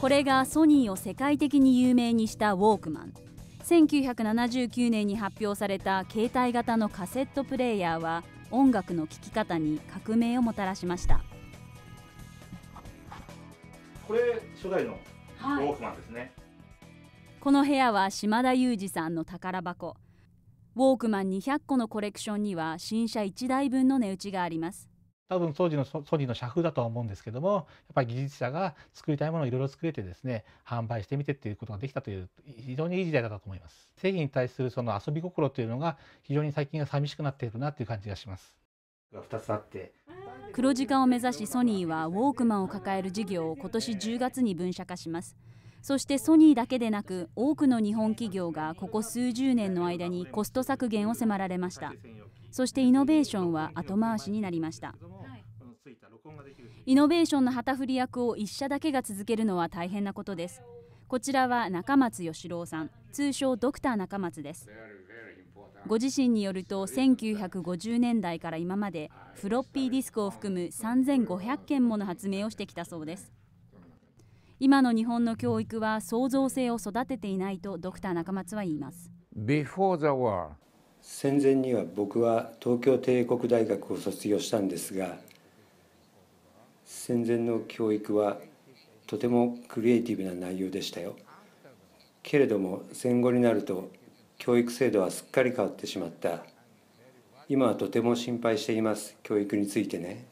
これがソニーを世界的に有名にしたウォークマン1979年に発表された携帯型のカセットプレーヤーは音楽の聴き方に革命をもたらしましたこれ初代のウォークマンですね、はい、この部屋は島田裕二さんの宝箱ウォークマン200個のコレクションには新車1台分の値打ちがあります多分当時のソニーの社風だとは思うんですけどもやっぱり技術者が作りたいものをいろいろ作れてですね販売してみてっていうことができたという非常にいい時代だと思います製品に対するその遊び心というのが非常に最近は寂しくなっているなっていう感じがします2つあって黒字化を目指しソニーはウォークマンを抱える事業を今年10月に分社化しますそしてソニーだけでなく多くの日本企業がここ数十年の間にコスト削減を迫られましたそしてイノベーションは後回しになりましたイノベーションの旗振り役を1社だけが続けるのは大変なことですこちらは中松義郎さん通称ドクター中松ですご自身によると1950年代から今までフロッピーディスクを含む3500件もの発明をしてきたそうです今の日本の教育は創造性を育てていないとドクター中松は言います戦前には僕は東京帝国大学を卒業したんですが戦前の教育はとてもクリエイティブな内容でしたよけれども戦後になると教育制度はすっかり変わってしまった今はとても心配しています教育についてね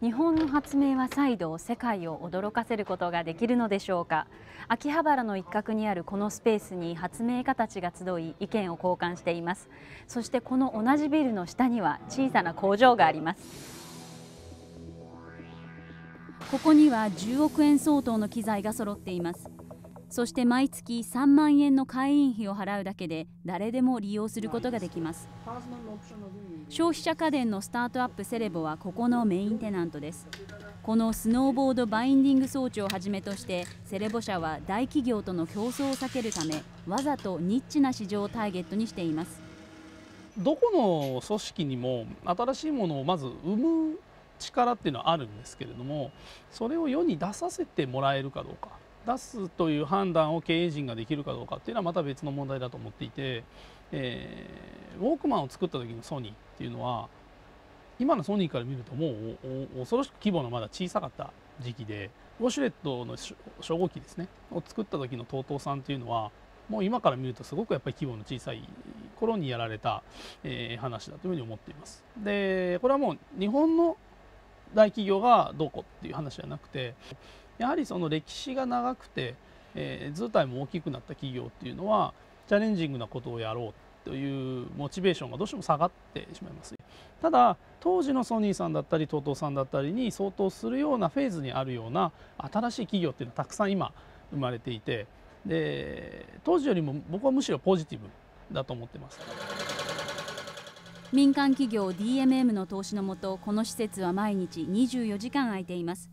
日本の発明は再度世界を驚かせることができるのでしょうか秋葉原の一角にあるこのスペースに発明家たちが集い意見を交換していますそしてこの同じビルの下には小さな工場がありますここには10億円相当の機材が揃っていますそして毎月3万円の会員費を払うだけで誰でも利用することができます消費者家電のスタートアップセレボはここのメインテナントですこのスノーボードバインディング装置をはじめとしてセレボ社は大企業との競争を避けるためわざとニッチな市場をターゲットにしていますどこの組織にも新しいものをまず生む力っていうのはあるんですけれどもそれを世に出させてもらえるかどうか出すという判断を経営陣ができるかどうかっていうのはまた別の問題だと思っていて、えー、ウォークマンを作った時のソニーっていうのは今のソニーから見るともう恐ろしく規模のまだ小さかった時期でウォシュレットの初号機ですねを作った時の TOTO さんっていうのはもう今から見るとすごくやっぱり規模の小さい頃にやられた、えー、話だというふうに思っています。でこれはもう日本の大企業がどうこうっていう話じゃなくてやはりその歴史が長くて、えー、図体も大きくなった企業っていうのはチャレンジングなことをやろうというモチベーションがどうしても下がってしまいますただ当時のソニーさんだったり TOTO さんだったりに相当するようなフェーズにあるような新しい企業っていうのはたくさん今生まれていてで当時よりも僕はむしろポジティブだと思ってます。民間企業 DMM の投資のもとこの施設は毎日24時間空いています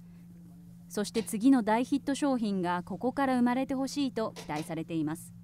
そして次の大ヒット商品がここから生まれてほしいと期待されています